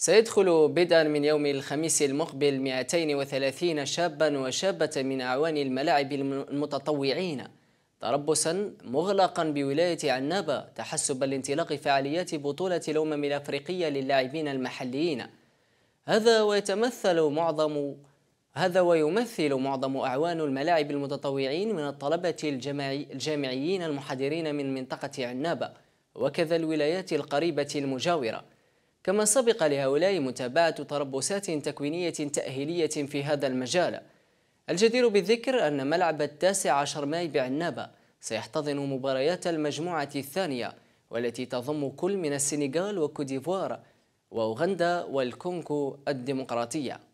سيدخل بدءا من يوم الخميس المقبل 230 شابا وشابة من أعوان الملاعب المتطوعين تربصا مغلقا بولاية عنابة تحسبا لانطلاق فعاليات بطولة الأمم الأفريقية للاعبين المحليين هذا ويتمثل معظم هذا ويمثل معظم أعوان الملاعب المتطوعين من الطلبة الجامعيين المحاضرين من منطقة عنابة وكذا الولايات القريبة المجاورة كما سبق لهؤلاء متابعة تربصات تكوينية تأهيلية في هذا المجال الجدير بالذكر أن ملعب التاسع عشر ماي بعنابة سيحتضن مباريات المجموعة الثانية والتي تضم كل من السنغال وكوديفوار وأوغندا والكونغو الديمقراطية